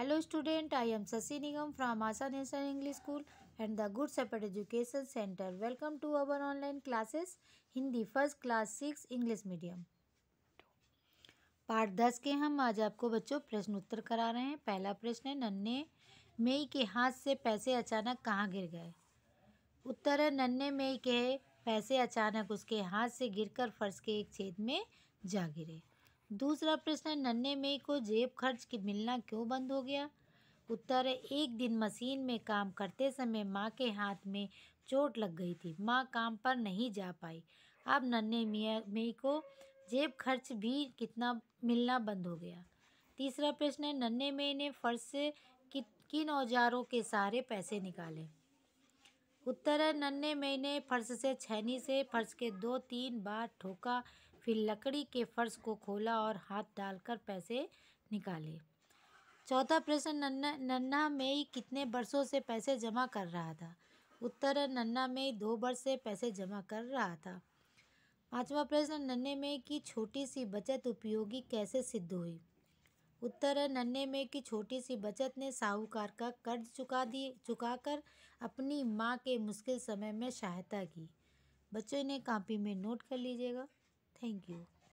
hello student I am Shashi Nigam from Asha national English school and the good separate education centre welcome to our online classes Hindi first class six English medium part दस के हम आज आपको बच्चों प्रश्न उत्तर करा रहे हैं पहला प्रश्न है नन्हे मई के हाथ से पैसे अचानक कहाँ गिर गए उत्तर है नन्हे मई के पैसे अचानक उसके हाथ से गिर कर फर्श के एक छेद में जा गिरे दूसरा प्रश्न नन्हे मई को जेब खर्च की मिलना क्यों बंद हो गया उत्तर है एक दिन मशीन में काम करते समय माँ के हाथ में चोट लग गई थी माँ काम पर नहीं जा पाई अब नन्हे मिया मई को जेब खर्च भी कितना मिलना बंद हो गया तीसरा प्रश्न है नन्हे मई ने फर्श से कि, किन औजारों के सारे पैसे निकाले उत्तर नन्हे मैंने फर्श से छैनी से फर्श के दो तीन बार ठोका फिर लकड़ी के फर्श को खोला और हाथ डालकर पैसे निकाले चौथा प्रश्न नन्ना नन्ना मई कितने वर्षों से पैसे जमा कर रहा था उत्तर नन्ना मई दो वर्ष से पैसे जमा कर रहा था पांचवा प्रश्न नन्हे मई की छोटी सी बचत उपयोगी कैसे सिद्ध हुई उत्तर है नन्हे में की छोटी सी बचत ने साहूकार का कर्ज चुका चुका चुकाकर अपनी माँ के मुश्किल समय में सहायता की बच्चों ने कापी में नोट कर लीजिएगा थैंक यू